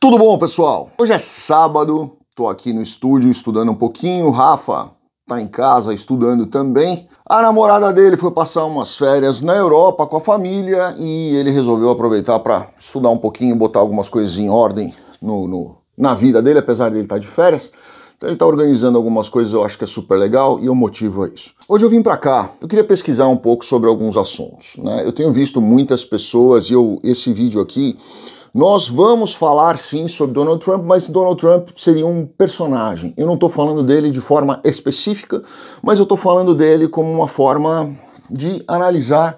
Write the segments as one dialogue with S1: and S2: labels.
S1: Tudo bom, pessoal? Hoje é sábado, tô aqui no estúdio estudando um pouquinho. O Rafa tá em casa estudando também. A namorada dele foi passar umas férias na Europa com a família e ele resolveu aproveitar para estudar um pouquinho, botar algumas coisas em ordem no, no na vida dele, apesar dele estar tá de férias. Então ele está organizando algumas coisas, eu acho que é super legal e o motivo é isso. Hoje eu vim para cá, eu queria pesquisar um pouco sobre alguns assuntos. Né? Eu tenho visto muitas pessoas e eu, esse vídeo aqui nós vamos falar sim sobre Donald Trump, mas Donald Trump seria um personagem. Eu não estou falando dele de forma específica, mas eu estou falando dele como uma forma de analisar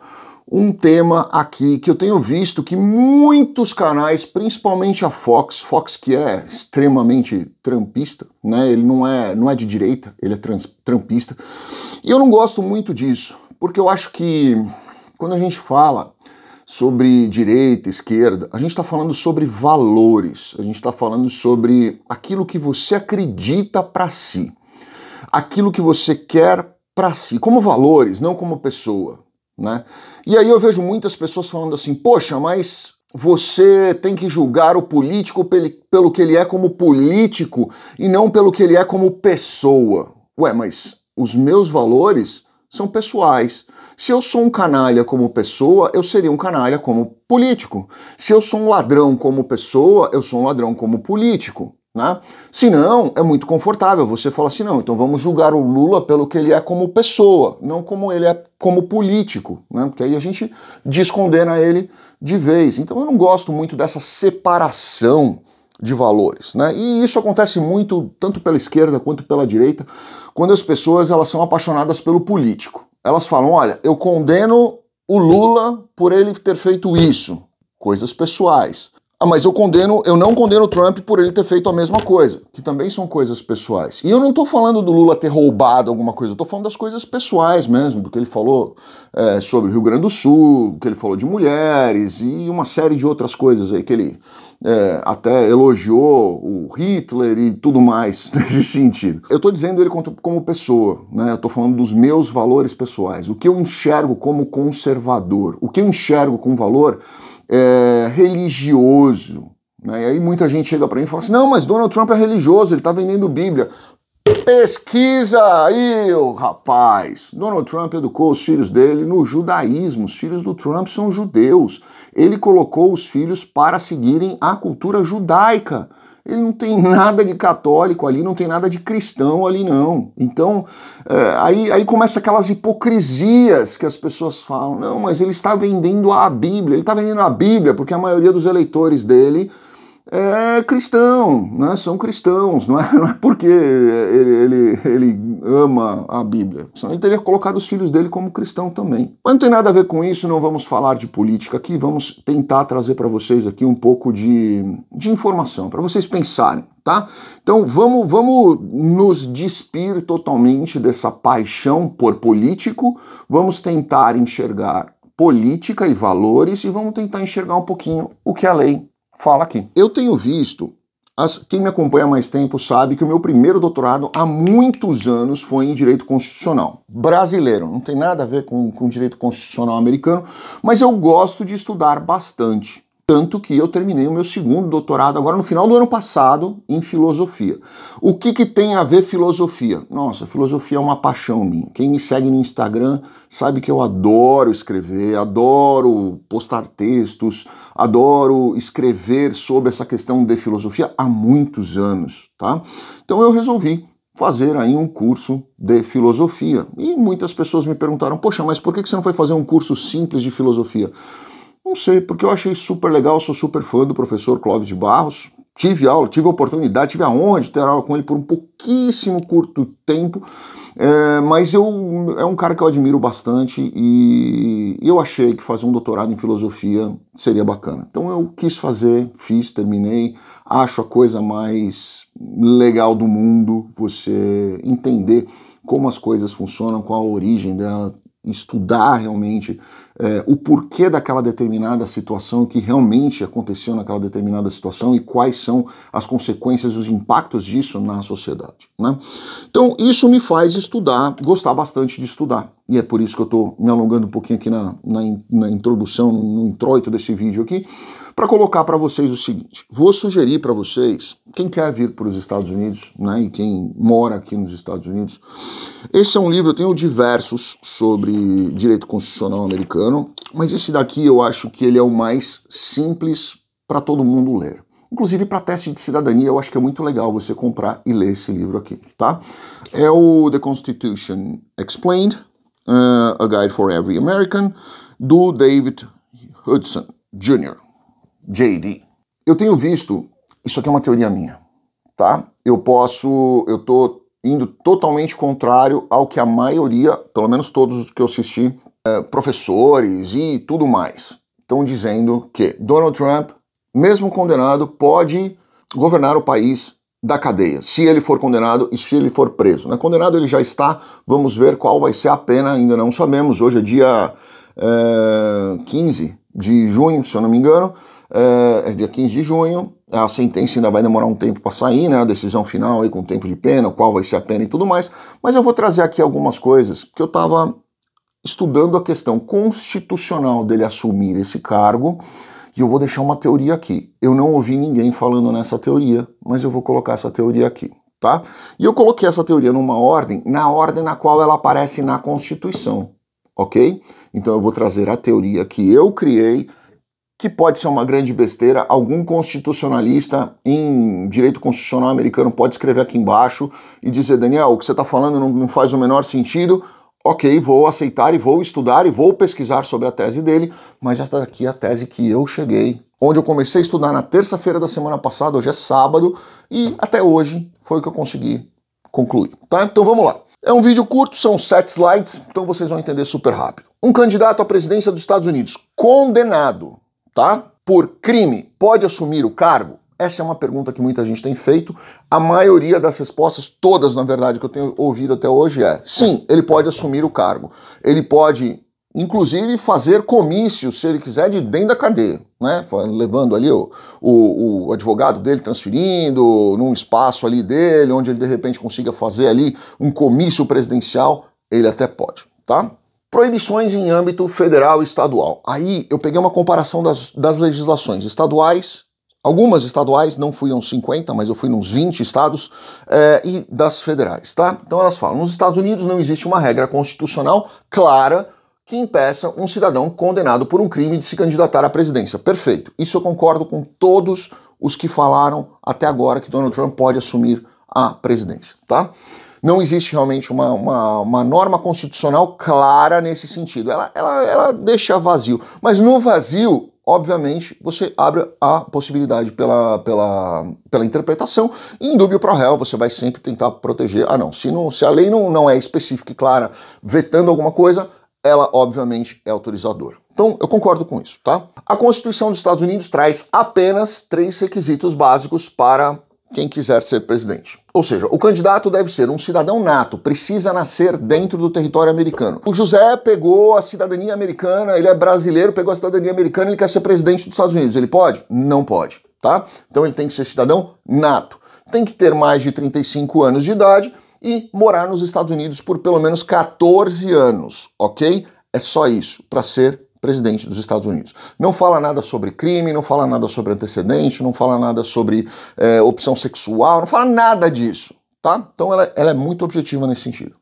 S1: um tema aqui que eu tenho visto que muitos canais, principalmente a Fox, Fox que é extremamente trampista, né? Ele não é, não é de direita, ele é trans, trampista. E eu não gosto muito disso, porque eu acho que quando a gente fala sobre direita, esquerda, a gente está falando sobre valores, a gente está falando sobre aquilo que você acredita para si, aquilo que você quer para si, como valores, não como pessoa. Né? E aí eu vejo muitas pessoas falando assim: poxa, mas você tem que julgar o político pelo que ele é como político e não pelo que ele é como pessoa. Ué, mas os meus valores são pessoais. Se eu sou um canalha como pessoa, eu seria um canalha como político. Se eu sou um ladrão como pessoa, eu sou um ladrão como político. Né? Se não, é muito confortável. Você fala assim: não, então vamos julgar o Lula pelo que ele é como pessoa, não como ele é como político, né? porque aí a gente descondena ele de vez. Então eu não gosto muito dessa separação de valores, né? E isso acontece muito tanto pela esquerda quanto pela direita, quando as pessoas elas são apaixonadas pelo político elas falam: olha, eu condeno o Lula por ele ter feito isso, coisas pessoais. Ah, mas eu condeno, eu não condeno o Trump por ele ter feito a mesma coisa, que também são coisas pessoais. E eu não estou falando do Lula ter roubado alguma coisa, eu tô falando das coisas pessoais mesmo, do que ele falou é, sobre o Rio Grande do Sul, que ele falou de mulheres e uma série de outras coisas aí que ele é, até elogiou o Hitler e tudo mais nesse sentido. Eu estou dizendo ele como pessoa, né? eu estou falando dos meus valores pessoais, o que eu enxergo como conservador, o que eu enxergo com valor é, religioso. Né? E aí muita gente chega para mim e fala assim: não, mas Donald Trump é religioso, ele está vendendo Bíblia. Pesquisa aí, o rapaz. Donald Trump educou os filhos dele no judaísmo. Os filhos do Trump são judeus. Ele colocou os filhos para seguirem a cultura judaica. Ele não tem nada de católico ali, não tem nada de cristão ali, não. Então, é, aí, aí começa aquelas hipocrisias que as pessoas falam. Não, mas ele está vendendo a Bíblia. Ele está vendendo a Bíblia porque a maioria dos eleitores dele é cristão, né? são cristãos, não é, não é porque ele, ele, ele, ama a Bíblia, senão ele teria colocado os filhos dele como cristão também. Mas não tem nada a ver com isso, não vamos falar de política aqui, vamos tentar trazer para vocês aqui um pouco de, de informação, para vocês pensarem, tá? Então vamos, vamos nos despir totalmente dessa paixão por político, vamos tentar enxergar política e valores e vamos tentar enxergar um pouquinho o que é a lei fala aqui. Eu tenho visto, as, quem me acompanha há mais tempo sabe que o meu primeiro doutorado há muitos anos foi em direito constitucional brasileiro. Não tem nada a ver com, com direito constitucional americano, mas eu gosto de estudar bastante. Tanto que eu terminei o meu segundo doutorado agora no final do ano passado em filosofia. O que, que tem a ver filosofia? Nossa, filosofia é uma paixão minha. Quem me segue no Instagram sabe que eu adoro escrever, adoro postar textos, adoro escrever sobre essa questão de filosofia há muitos anos, tá? Então eu resolvi fazer aí um curso de filosofia. E muitas pessoas me perguntaram: "Poxa, mas por que você não foi fazer um curso simples de filosofia?" Não sei, porque eu achei super legal, sou super fã do professor Clóvis de Barros. Tive aula, tive oportunidade, tive a honra de ter aula com ele por um pouquíssimo curto tempo, é, mas eu é um cara que eu admiro bastante e eu achei que fazer um doutorado em filosofia seria bacana. Então eu quis fazer, fiz, terminei. Acho a coisa mais legal do mundo você entender como as coisas funcionam, qual a origem dela, estudar realmente é, o porquê daquela determinada situação, o que realmente aconteceu naquela determinada situação e quais são as consequências, os impactos disso na sociedade. Né? Então, isso me faz estudar, gostar bastante de estudar. E é por isso que eu estou me alongando um pouquinho aqui na, na, na introdução, no introito desse vídeo aqui, para colocar para vocês o seguinte: vou sugerir para vocês, quem quer vir para os Estados Unidos, né, e quem mora aqui nos Estados Unidos, esse é um livro, eu tenho diversos sobre direito constitucional americano, mas esse daqui eu acho que ele é o mais simples para todo mundo ler. Inclusive para teste de cidadania, eu acho que é muito legal você comprar e ler esse livro aqui, tá? É o The Constitution Explained, uh, A Guide for Every American, do David Hudson Jr. JD. Eu tenho visto, isso aqui é uma teoria minha, tá? Eu posso, eu tô indo totalmente contrário ao que a maioria, pelo menos todos os que eu assisti, é, professores e tudo mais, estão dizendo que Donald Trump, mesmo condenado, pode governar o país da cadeia, se ele for condenado e se ele for preso. Né? Condenado ele já está, vamos ver qual vai ser a pena, ainda não sabemos. Hoje é dia é, eh, 15 de junho, se eu não me engano. É, é dia 15 de junho. A sentença ainda vai demorar um tempo para sair, né? A decisão final aí com tempo de pena, qual vai ser a pena e tudo mais. Mas eu vou trazer aqui algumas coisas que eu estava estudando a questão constitucional dele assumir esse cargo. E eu vou deixar uma teoria aqui. Eu não ouvi ninguém falando nessa teoria, mas eu vou colocar essa teoria aqui, tá? E eu coloquei essa teoria numa ordem, na ordem na qual ela aparece na Constituição, ok? Então eu vou trazer a teoria que eu criei que pode ser uma grande besteira. Algum constitucionalista em direito constitucional americano pode escrever aqui embaixo e dizer: Daniel, o que você está falando não, não, faz o menor sentido. Ok, vou aceitar e vou estudar e vou pesquisar sobre a tese dele, mas esta aqui é a tese que eu cheguei. Onde eu comecei a estudar na terça-feira da semana passada, hoje é sábado, e até hoje foi o que eu consegui concluir. Tá? Então vamos lá. É um vídeo curto, são sete slides, então vocês vão entender super rápido. Um candidato à presidência dos Estados Unidos condenado tá? Por crime, pode assumir o cargo? Essa é uma pergunta que muita gente tem feito. A maioria das respostas, todas na verdade, que eu tenho ouvido até hoje é: sim, ele pode assumir o cargo. Ele pode, inclusive, fazer comício, se ele quiser, de dentro da cadeia, né? Levando ali o, o, o advogado dele, transferindo num espaço ali dele, onde ele de repente consiga fazer ali um comício presidencial, ele até pode, tá? Proibições em âmbito federal e estadual. Aí eu peguei uma comparação das, das legislações estaduais, algumas estaduais, não fui uns 50, mas eu fui nos 20 estados, é, e das federais, tá? Então elas falam: nos Estados Unidos não existe uma regra constitucional clara que impeça um cidadão condenado por um crime de se candidatar à presidência. Perfeito. Isso eu concordo com todos os que falaram até agora que Donald Trump pode assumir a presidência, tá? não existe realmente uma, uma, uma norma constitucional clara nesse sentido. Ela, ela, ela deixa vazio. Mas no vazio, obviamente, você abre a possibilidade pela, pela, pela interpretação. E em dúbio pro réu, você vai sempre tentar proteger. Ah, não. Se, não, se a lei não, não é específica e clara, vetando alguma coisa, ela, obviamente, é autorizadora. Então, eu concordo com isso, tá? A Constituição dos Estados Unidos traz apenas três requisitos básicos para quem quiser ser presidente. Ou seja, o candidato deve ser um cidadão nato, precisa nascer dentro do território americano. O José pegou a cidadania americana, ele é brasileiro, pegou a cidadania americana, ele quer ser presidente dos Estados Unidos. Ele pode? Não pode, tá? Então ele tem que ser cidadão nato. Tem que ter mais de 35 anos de idade e morar nos Estados Unidos por pelo menos 14 anos, ok? É só isso para ser presidente dos Estados Unidos. Não fala nada sobre crime, não fala nada sobre antecedente, não fala nada sobre é, opção sexual, não fala nada disso, tá? Então ela, ela é muito objetiva nesse sentido.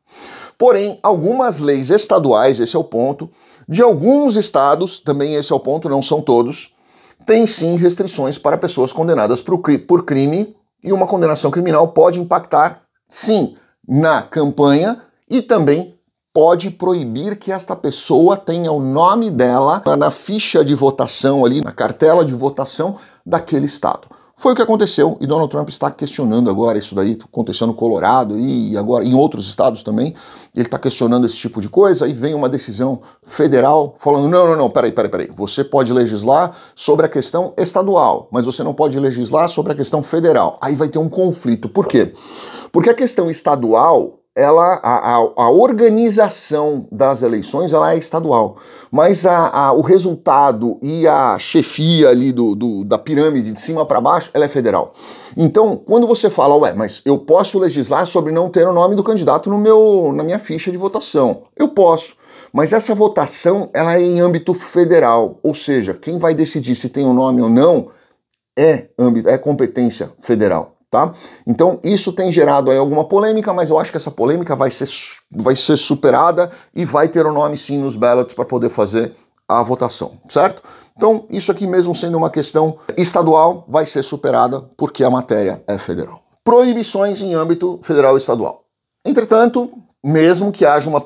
S1: Porém, algumas leis estaduais, esse é o ponto, de alguns estados, também esse é o ponto, não são todos, tem sim restrições para pessoas condenadas por, por crime e uma condenação criminal pode impactar, sim, na campanha e também pode proibir que esta pessoa tenha o nome dela na ficha de votação ali, na cartela de votação daquele estado. Foi o que aconteceu e Donald Trump está questionando agora isso daí, aconteceu no Colorado e agora em outros estados também. Ele está questionando esse tipo de coisa e vem uma decisão federal falando: não, não, não, peraí, peraí, peraí. Você pode legislar sobre a questão estadual, mas você não pode legislar sobre a questão federal. Aí vai ter um conflito. Por quê? Porque a questão estadual ela, a, a, a, organização das eleições ela é estadual, mas a, o resultado e a chefia ali do, do da pirâmide de cima para baixo ela é federal. Então, quando você fala, ué, mas eu posso legislar sobre não ter o nome do candidato no meu, na minha ficha de votação? Eu posso. Mas essa votação ela é em âmbito federal, ou seja, quem vai decidir se tem o um nome ou não é âmbito, é competência federal tá? Então isso tem gerado aí alguma polêmica, mas eu acho que essa polêmica vai ser, vai ser superada e vai ter o nome sim nos ballots para poder fazer a votação, certo? Então isso aqui mesmo sendo uma questão estadual vai ser superada porque a matéria é federal. Proibições em âmbito federal e estadual. Entretanto, mesmo que haja uma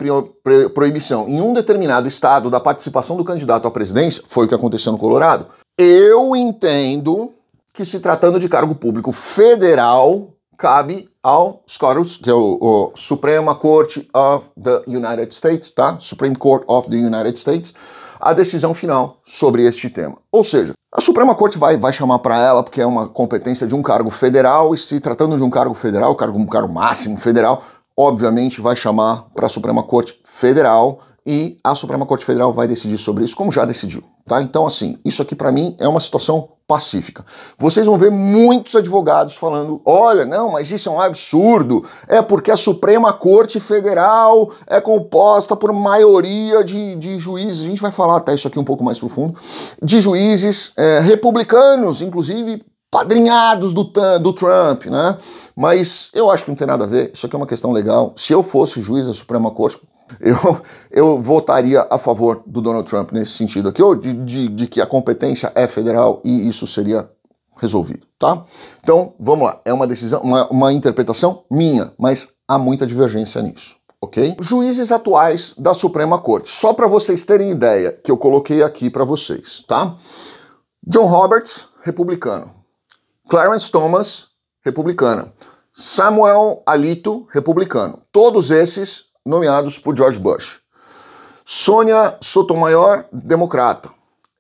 S1: proibição em um determinado estado da participação do candidato à presidência, foi o que aconteceu no Colorado. Eu entendo que, se tratando de cargo público federal, cabe aos coros, que é o, o Suprema Corte of the United States, tá? Supreme Court of the United States, a decisão final sobre este tema. Ou seja, a Suprema Corte vai, vai chamar para ela, porque é uma competência de um cargo federal, e se tratando de um cargo federal, cargo, um cargo máximo federal, obviamente vai chamar para a Suprema Corte Federal e a Suprema Corte Federal vai decidir sobre isso, como já decidiu, tá? Então, assim, isso aqui para mim é uma situação pacífica. Vocês vão ver muitos advogados falando: olha, não, mas isso é um absurdo, é porque a Suprema Corte Federal é composta por maioria de, de juízes, a gente vai falar até tá, isso aqui um pouco mais profundo, de juízes é, republicanos, inclusive padrinhados do, do Trump, né? Mas eu acho que não tem nada a ver, isso aqui é uma questão legal. Se eu fosse juiz da Suprema Corte, eu, eu votaria a favor do Donald Trump nesse sentido aqui, ou de, de, de que a competência é federal e isso seria resolvido, tá? Então, vamos lá, é uma decisão, uma, uma interpretação minha, mas há muita divergência nisso. ok? Juízes atuais da Suprema Corte. Só para vocês terem ideia, que eu coloquei aqui para vocês, tá? John Roberts, republicano. Clarence Thomas, republicano. Samuel Alito, republicano. Todos esses nomeados por George Bush. Sônia Sotomayor, democrata.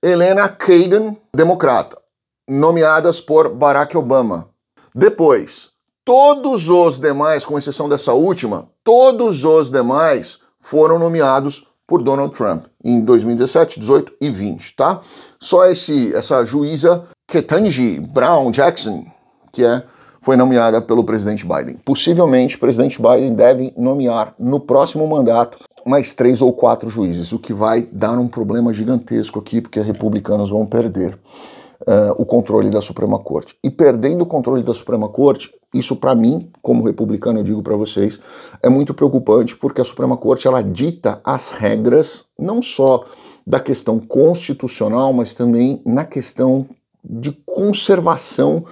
S1: Helena Kagan, democrata, nomeadas por Barack Obama. Depois, todos os demais, com exceção dessa última, todos os demais foram nomeados por Donald Trump em 2017, 18 e 20, tá? Só esse, essa juíza Ketanji Brown Jackson, que é foi nomeada pelo presidente Biden. Possivelmente, o presidente Biden deve nomear no próximo mandato mais três ou quatro juízes, o que vai dar um problema gigantesco aqui, porque republicanos vão perder uh, o controle da Suprema Corte. E perdendo o controle da Suprema Corte, isso para mim, como republicano, eu digo para vocês, é muito preocupante, porque a Suprema Corte ela dita as regras não só da questão constitucional, mas também na questão de conservação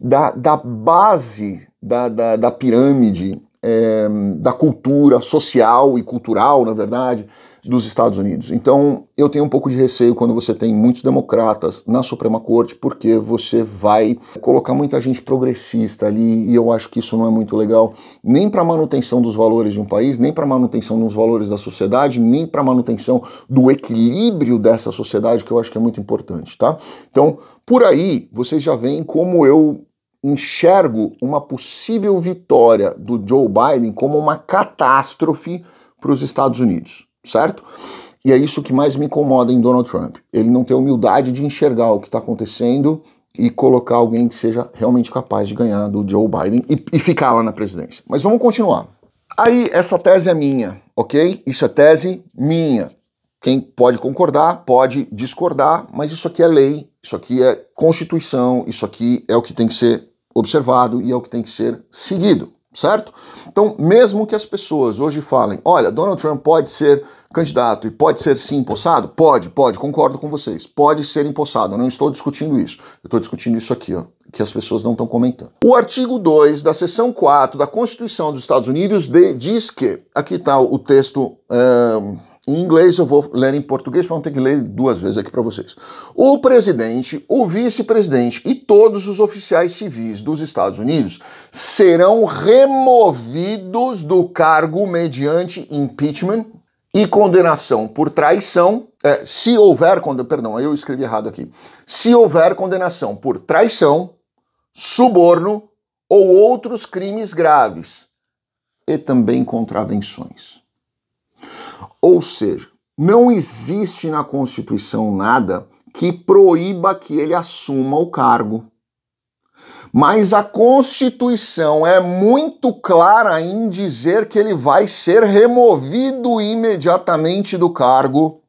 S1: da, da base da, da, da pirâmide é, da cultura social e cultural, na verdade, dos Estados Unidos. Então, eu tenho um pouco de receio quando você tem muitos democratas na Suprema Corte, porque você vai colocar muita gente progressista ali, e eu acho que isso não é muito legal, nem para manutenção dos valores de um país, nem para manutenção dos valores da sociedade, nem para manutenção do equilíbrio dessa sociedade, que eu acho que é muito importante, tá? Então, por aí, vocês já veem como eu enxergo uma possível vitória do Joe Biden como uma catástrofe para os Estados Unidos, certo? E é isso que mais me incomoda em Donald Trump. Ele não tem humildade de enxergar o que está acontecendo e colocar alguém que seja realmente capaz de ganhar do Joe Biden e, e ficar lá na presidência. Mas vamos continuar. Aí, essa tese é minha, ok? Isso é tese minha. Quem pode concordar, pode discordar, mas isso aqui é lei, isso aqui é Constituição, isso aqui é o que tem que ser observado e é o que tem que ser seguido, certo? Então, mesmo que as pessoas hoje falem, olha, Donald Trump pode ser candidato e pode ser sim empossado? Pode, pode, concordo com vocês. Pode ser empossado, eu não estou discutindo isso. Eu estou discutindo isso aqui, ó, que as pessoas não estão comentando. O artigo 2 da seção 4 da Constituição dos Estados Unidos de, diz que, aqui está o texto... Eh, em inglês, eu vou ler em português, para não ter que ler duas vezes aqui para vocês. O presidente, o vice-presidente e todos os oficiais civis dos Estados Unidos serão removidos do cargo mediante impeachment e condenação por traição. É, se houver, perdão, eu escrevi errado aqui. Se houver condenação por traição, suborno ou outros crimes graves e também contravenções. Ou seja, não existe na Constituição nada que proíba que ele assuma o cargo. Mas a Constituição é muito clara em dizer que ele vai ser removido imediatamente do cargo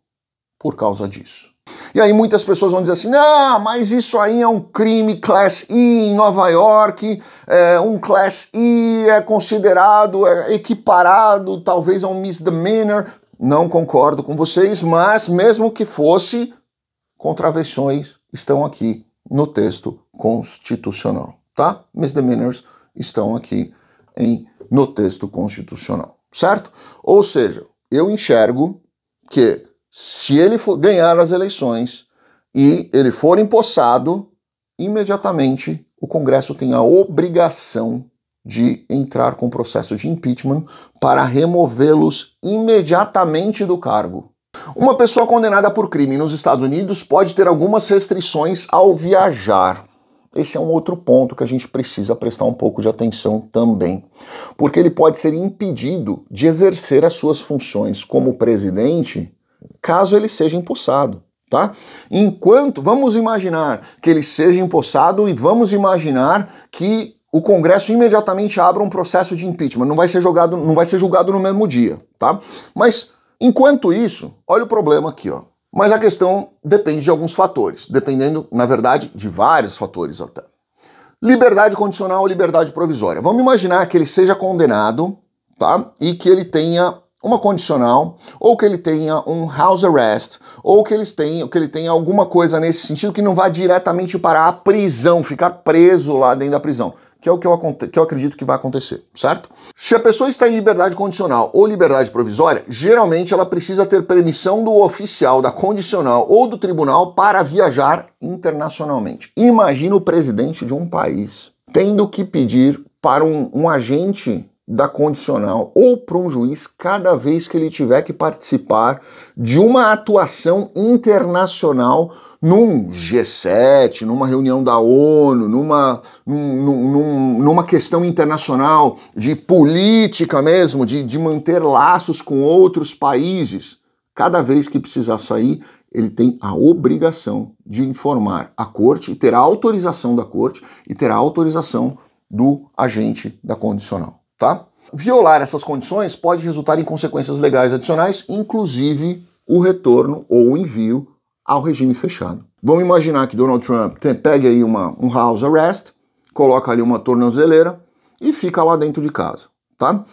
S1: por causa disso. E aí muitas pessoas vão dizer assim: ah, mas isso aí é um crime class I em Nova York, é, um class I é considerado, é equiparado talvez a um misdemeanor, não concordo com vocês, mas mesmo que fosse, contravenções estão aqui no texto constitucional, tá? Misdemeanors estão aqui em, no texto constitucional, certo? Ou seja, eu enxergo que se ele for ganhar as eleições e ele for empossado, imediatamente o Congresso tem a obrigação de entrar com processo de impeachment para removê-los imediatamente do cargo. Uma pessoa condenada por crime nos Estados Unidos pode ter algumas restrições ao viajar. Esse é um outro ponto que a gente precisa prestar um pouco de atenção também, porque ele pode ser impedido de exercer as suas funções como presidente caso ele seja empossado. Tá? Enquanto vamos imaginar que ele seja empossado e vamos imaginar que o Congresso imediatamente abra um processo de impeachment. Não vai ser jogado, não vai ser julgado no mesmo dia, tá? Mas enquanto isso, olha o problema aqui, ó. Mas a questão depende de alguns fatores, dependendo, na verdade, de vários fatores até. Liberdade condicional ou liberdade provisória. Vamos imaginar que ele seja condenado, tá? E que ele tenha uma condicional, ou que ele tenha um house arrest, ou que eles tenham, que ele tenha alguma coisa nesse sentido que não vá diretamente para a prisão, ficar preso lá dentro da prisão que é o que eu, que eu acredito que vai acontecer, certo? Se a pessoa está em liberdade condicional ou liberdade provisória, geralmente ela precisa ter permissão do oficial da condicional ou do tribunal para viajar internacionalmente. Imagina o presidente de um país tendo que pedir para um, um agente da condicional ou para um juiz cada vez que ele tiver que participar de uma atuação internacional num G7, numa reunião da ONU, numa, num, num, numa questão internacional de política mesmo, de, de manter laços com outros países, cada vez que precisar sair, ele tem a obrigação de informar a corte, a autorização da corte e a autorização do agente da condicional, tá? Violar essas condições pode resultar em consequências legais adicionais, inclusive o retorno ou o envio ao regime fechado. Vamos imaginar que Donald Trump pegue aí uma, um house arrest, coloca ali uma tornozeleira e fica lá dentro de casa, tá?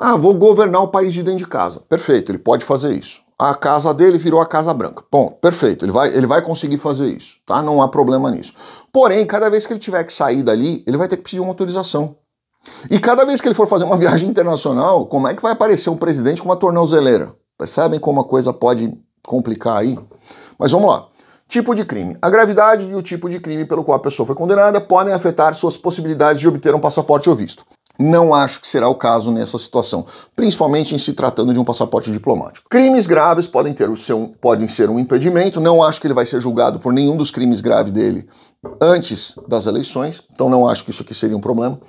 S1: Ah, vou governar o país de dentro de casa. Perfeito, ele pode fazer isso. A casa dele virou a Casa Branca. Bom, perfeito, ele vai, ele vai conseguir fazer isso, tá? Não há problema nisso. Porém, cada vez que ele tiver que sair dali, ele vai ter que pedir uma autorização. E cada vez que ele for fazer uma viagem internacional, como é que vai aparecer um presidente com uma tornozeleira? Percebem como a coisa pode complicar aí? Mas vamos lá. Tipo de crime. A gravidade e o tipo de crime pelo qual a pessoa foi condenada podem afetar suas possibilidades de obter um passaporte ou visto. Não acho que será o caso nessa situação, principalmente em se tratando de um passaporte diplomático. Crimes graves podem, ter o seu, podem ser um impedimento, não acho que ele vai ser julgado por nenhum dos crimes graves dele antes das eleições, então não acho que isso aqui seria um problema.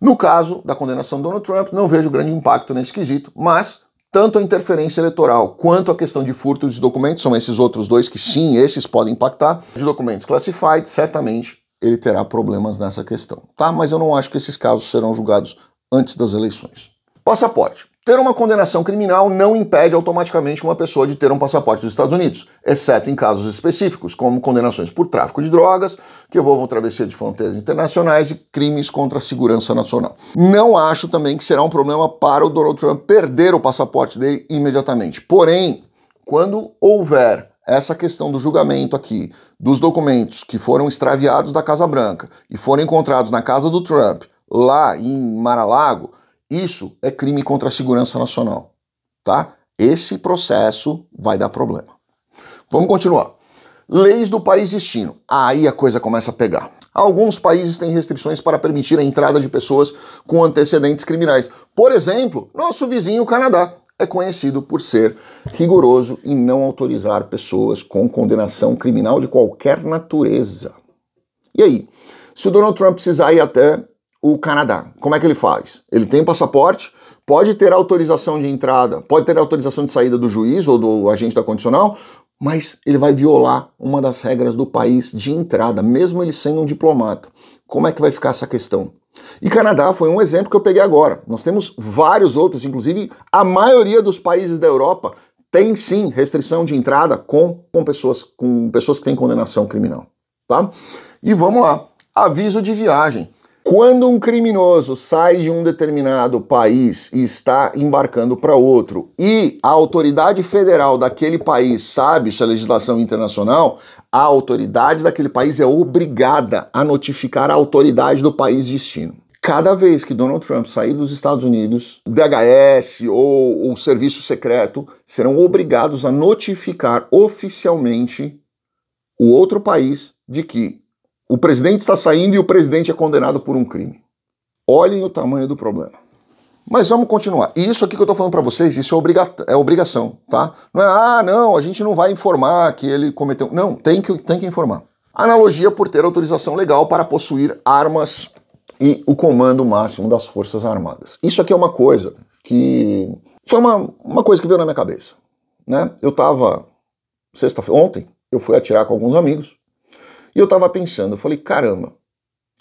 S1: No caso da condenação do Donald Trump, não vejo grande impacto nesse quesito, mas tanto a interferência eleitoral quanto a questão de furto de documentos, são esses outros dois que sim, esses podem impactar. De documentos classified, certamente ele terá problemas nessa questão, tá? Mas eu não acho que esses casos serão julgados antes das eleições. Passaporte. Ter uma condenação criminal não impede automaticamente uma pessoa de ter um passaporte dos Estados Unidos, exceto em casos específicos, como condenações por tráfico de drogas, que envolvam travessia de fronteiras internacionais e crimes contra a segurança nacional. Não acho também que será um problema para o Donald Trump perder o passaporte dele imediatamente. Porém, quando houver essa questão do julgamento aqui, dos documentos que foram extraviados da Casa Branca e foram encontrados na casa do Trump, lá em Mar-a-Lago, isso é crime contra a segurança nacional, tá? Esse processo vai dar problema. Vamos continuar. Leis do país destino. Aí a coisa começa a pegar. Alguns países têm restrições para permitir a entrada de pessoas com antecedentes criminais. Por exemplo, nosso vizinho Canadá é conhecido por ser rigoroso em não autorizar pessoas com condenação criminal de qualquer natureza. E aí, se o Donald Trump precisar ir até o Canadá. Como é que ele faz? Ele tem passaporte, pode ter autorização de entrada, pode ter autorização de saída do juiz ou do agente da condicional, mas ele vai violar uma das regras do país de entrada, mesmo ele sendo um diplomata. Como é que vai ficar essa questão? E Canadá foi um exemplo que eu peguei agora. Nós temos vários outros, inclusive a maioria dos países da Europa tem sim restrição de entrada com, com pessoas com pessoas que têm condenação criminal, tá? E vamos lá. Aviso de viagem. Quando um criminoso sai de um determinado país e está embarcando para outro, e a autoridade federal daquele país sabe se a é legislação internacional, a autoridade daquele país é obrigada a notificar a autoridade do país destino. Cada vez que Donald Trump sair dos Estados Unidos, DHS ou o serviço secreto serão obrigados a notificar oficialmente o outro país de que o presidente está saindo e o presidente é condenado por um crime. Olhem o tamanho do problema. Mas vamos continuar. E isso aqui que eu estou falando para vocês, isso é, obriga é obrigação, tá? Não é, ah, não, a gente não vai informar que ele cometeu. Não, tem que, tem que informar. Analogia por ter autorização legal para possuir armas e o comando máximo das Forças Armadas. Isso aqui é uma coisa que. Foi uma, uma coisa que veio na minha cabeça. Né? Eu estava. Sexta-feira, ontem, eu fui atirar com alguns amigos e eu estava pensando, eu falei, caramba,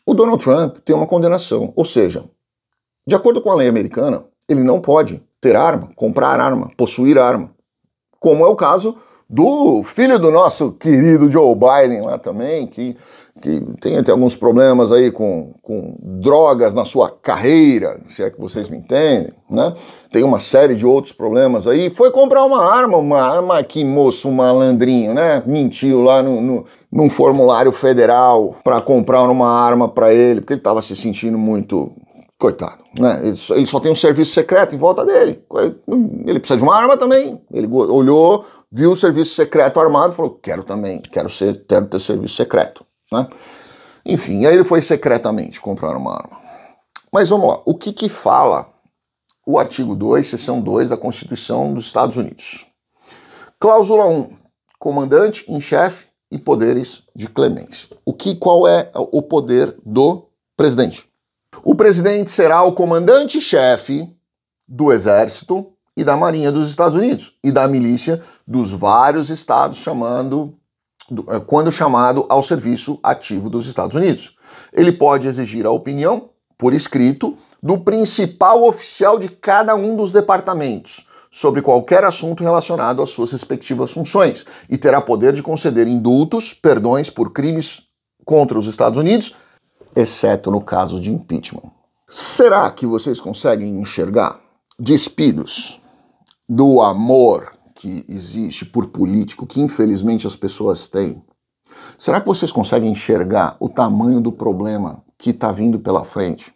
S1: o Donald Trump tem uma condenação, ou seja, de acordo com a lei americana, ele não pode ter arma, comprar arma, possuir arma, como é o caso do filho do nosso querido Joe Biden lá também, que, que tem até alguns problemas aí com, com drogas na sua carreira, se é que vocês me entendem, né? Tem uma série de outros problemas aí. Foi comprar uma arma, uma arma que moço malandrinho, né? Mentiu lá no, no, num formulário federal para comprar uma arma para ele, porque ele estava se sentindo muito coitado, né? Ele só, ele só, tem um serviço secreto em volta dele. Ele precisa de uma arma também. Ele olhou, viu o serviço secreto armado, falou: quero também, quero ser, quero ter serviço secreto, né? Enfim, aí ele foi secretamente comprar uma arma. Mas vamos lá, o que que fala o artigo 2, seção 2 da Constituição dos Estados Unidos? Cláusula 1. Comandante em chefe e poderes de clemência. O que qual é o poder do presidente? O presidente será o comandante-chefe do exército e da marinha dos Estados Unidos e da milícia dos vários estados chamando eh, quando chamado ao serviço ativo dos Estados Unidos. Ele pode exigir a opinião por escrito do principal oficial de cada um dos departamentos sobre qualquer assunto relacionado às suas respectivas funções e terá poder de conceder indultos, perdões por crimes contra os Estados Unidos, exceto no caso de impeachment. Será que vocês conseguem enxergar despidos do amor que existe por político, que infelizmente as pessoas têm? Será que vocês conseguem enxergar o tamanho do problema que está vindo pela frente?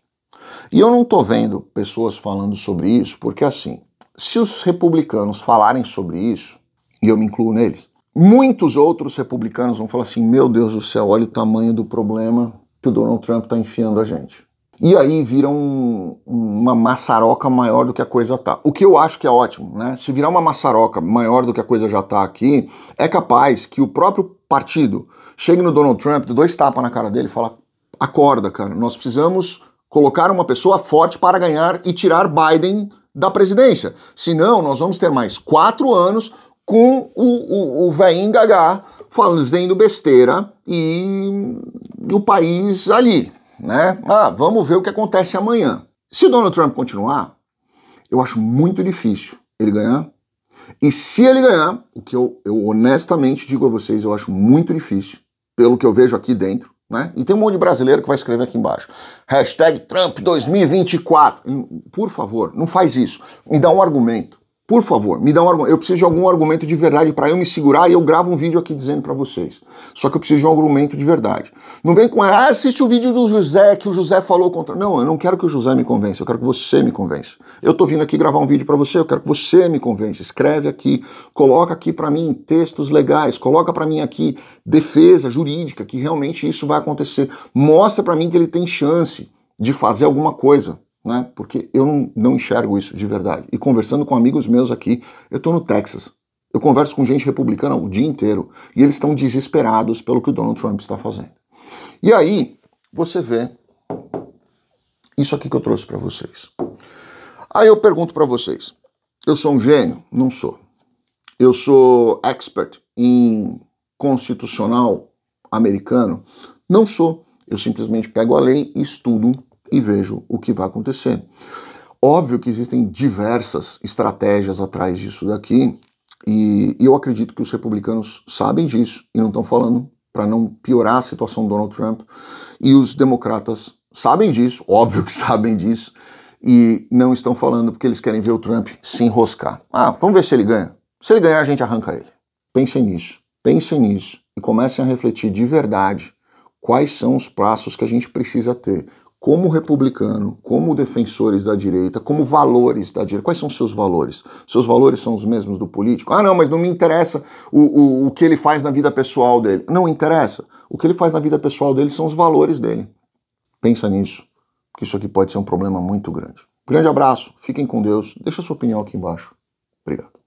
S1: E eu não estou vendo pessoas falando sobre isso, porque assim, se os republicanos falarem sobre isso, e eu me incluo neles, muitos outros republicanos vão falar assim: meu Deus do céu, olha o tamanho do problema que o Donald Trump está enfiando a gente. E aí vira um, uma maçaroca maior do que a coisa tá. O que eu acho que é ótimo, né? Se virar uma maçaroca maior do que a coisa já tá aqui, é capaz que o próprio partido chegue no Donald Trump, dê dois tapas na cara dele e fala: acorda, cara, nós precisamos colocar uma pessoa forte para ganhar e tirar Biden da presidência. Senão, nós vamos ter mais quatro anos com o, o, o velhinho Gagá fazendo besteira e, o país ali, né? Ah, vamos ver o que acontece amanhã. Se Donald Trump continuar, eu acho muito difícil ele ganhar. E se ele ganhar, o que eu, eu honestamente digo a vocês, eu acho muito difícil, pelo que eu vejo aqui dentro, né? E tem um monte de brasileiro que vai escrever aqui embaixo. Hashtag Trump 2024. Por favor, não faz isso. Me dá um argumento. Por favor, me dá um argumento. Eu preciso de algum argumento de verdade para eu me segurar e eu gravo um vídeo aqui dizendo para vocês. Só que eu preciso de um argumento de verdade. Não vem com, ah, assiste o vídeo do José que o José falou contra. Não, eu não quero que o José me convença, eu quero que você me convença. Eu tô vindo aqui gravar um vídeo para você, eu quero que você me convença. Escreve aqui, coloca aqui para mim textos legais, coloca para mim aqui defesa jurídica que realmente isso vai acontecer. Mostra para mim que ele tem chance de fazer alguma coisa né? Porque eu não, não enxergo isso de verdade. E conversando com amigos meus aqui, eu estou no Texas. Eu converso com gente republicana o dia inteiro e eles estão desesperados pelo que o Donald Trump está fazendo. E aí você vê isso aqui que eu trouxe para vocês. Aí eu pergunto para vocês: eu sou um gênio? Não sou. Eu sou expert em constitucional americano? Não sou. Eu simplesmente pego a lei e estudo e vejo o que vai acontecer. Óbvio que existem diversas estratégias atrás disso daqui, e, e eu acredito que os republicanos sabem disso e não estão falando para não piorar a situação do Donald Trump, e os democratas sabem disso, óbvio que sabem disso, e não estão falando porque eles querem ver o Trump se enroscar. Ah, vamos ver se ele ganha. Se ele ganhar, a gente arranca ele. Pensem nisso, pensem nisso e comecem a refletir de verdade quais são os passos que a gente precisa ter como republicano, como defensores da direita, como valores da direita. Quais são os seus valores? Seus valores são os mesmos do político? Ah, não, mas não me interessa o, o, o que ele faz na vida pessoal dele. Não interessa. O que ele faz na vida pessoal dele são os valores dele. Pensa nisso, que isso aqui pode ser um problema muito grande. Grande abraço, fiquem com Deus, deixa sua opinião aqui embaixo. Obrigado.